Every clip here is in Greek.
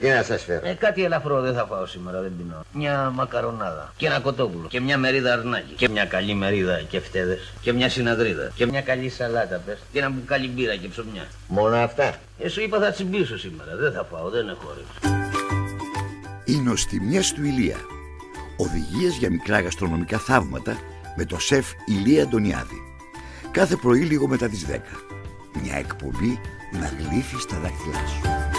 Τι να σας φέρω. Ε, κάτι ελαφρό δεν θα φάω σήμερα, δεν πεινώ. Μια μακαρονάδα. Και ένα κοτόπουλο. Και μια μερίδα αρνάκι. Και μια καλή μερίδα και φτέδε. Και μια συναδρίδα. Και μια καλή σαλάτα πες. Και ένα μπουκάλι μπύρα και ψωμιά. Μόνο αυτά. Ε, σου είπα θα τσιμπήσω σήμερα. Δεν θα φάω δεν έχω όρεξη. Οι νοστιμιές του Ηλία. Οδηγίες για μικρά γαστρονομικά θαύματα με το σεφ Ηλία Αντωνιάδη. Κάθε πρωί λίγο μετά τις 10. Μια εκπομπή να γλύφει στα δάχτυλά σου.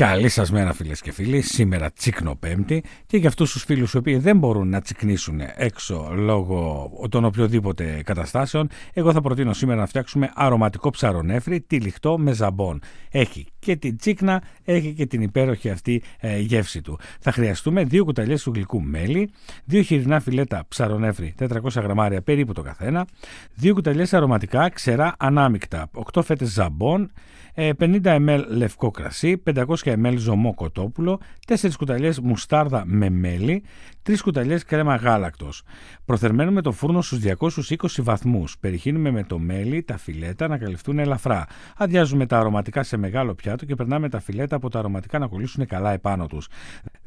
Καλή σας μέρα, φίλες και φίλοι. Σήμερα τσίκνο Πέμπτη και για αυτούς τους φίλους οι οποίοι δεν μπορούν να τσικνήσουν έξω λόγω των οποιοδήποτε καταστάσεων, εγώ θα προτείνω σήμερα να φτιάξουμε αρωματικό ψαρονέφρι τυλιχτό με ζαμπόν. Έχει και την τσίκνα, έχει και την υπέροχη αυτή ε, γεύση του. Θα χρειαστούμε δύο κουταλιές του γλυκού μέλι, δύο χοιρινά φιλέτα ψαρονέφρι 400 γραμμάρια περίπου το καθένα, 2 κουταλιές αρωματικά ξερά ανάμεικτα, 8 φέτες ζαμπόν, 50 ε, ml λευκό κρασί, 500 ml ζωμό κοτόπουλο, 4 κουταλιές μουστάρδα με μέλι, 3 κουταλιές κρέμα γάλακτος. Προθερμαίνουμε το φούρνο στους 220 βαθμούς. Περιχύνουμε με το μέλι τα φιλέτα να καλυφθούν ελαφρά. Αδειάζουμε τα αρωματικά σε μεγάλο πιάτο και περνάμε τα φιλέτα από τα αρωματικά να κολλήσουν καλά επάνω τους.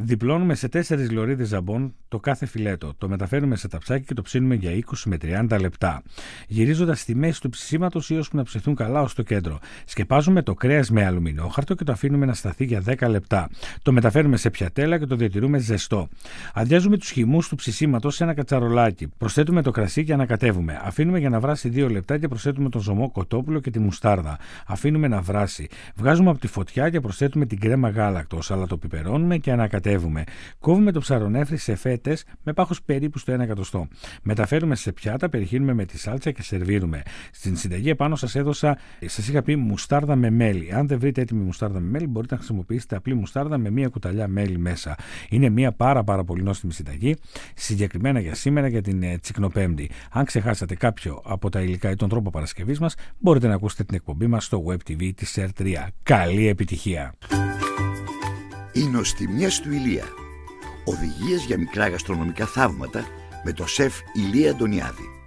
Διπλώνουμε σε 4 λωρίδε ζαμπόν το κάθε φιλέτο. Το μεταφέρουμε σε ταψάκι και το ψήνουμε για 20 με 30 λεπτά. Γυρίζοντας στη μέση του ψησίματος ή ώσπου να ψηθούν καλά ως το κέντρο. Σκεπάζουμε το κρέας με αλουμινόχαρτο και το αφήνουμε να σταθεί για 10 λεπτά. Το μεταφέρουμε σε πιατέλα και το διατηρούμε ζεστό. Αδειάζουμε τους χυμούς του ψησίματος σε ένα κατσαρολάκι. Προσθέτουμε το κρασί και ανακατεύουμε. Αφήνουμε για να βράσει 2 λεπτά και προσθέτουμε τον ζωμό κοτόπουλο και τη μουστάρδα. Αφήνουμε να βράσει. Βγάζουμε από τη φωτιά και προσθέτουμε την κρέμα γάλακτος, αλλά το πιπερώνουμε και ανακατεύουμε. Κόβουμε το ψαρονέφρι σε φέτες με πάχος περίπου στο 1 εκατοστό. Μεταφέρουμε σε πιάτα, περιχύνουμε με τη σάλτσα και σερβίρουμε. Στην συνταγή επάνω σας έδωσα, σας είχα πει μουστάρδα με μέλι. Αν δεν βρείτε έτοιμη μουστάρδα με μέλι, μπορείτε να χρησιμοποιήσετε απλή μουστάρδα με μία κουταλιά μέλι μέσα. Είναι μία πάρα, πάρα πολύ νόστιμη συνταγή, συγκεκριμένα για σήμερα για την ε, Τσικνοπέμπτη. Αν ξεχάσατε κάποιο από τα υλικά ή τον τρόπο παρασκευής μας, μπορείτε να ακούσετε την εκπομπή μας στο Web TV της R3. Καλή επιτυχία! Η νοστιμιές του Ηλία Οδηγίες για μικρά γαστρονομικά θαύματα με το σεφ Ηλία Αντωνιάδη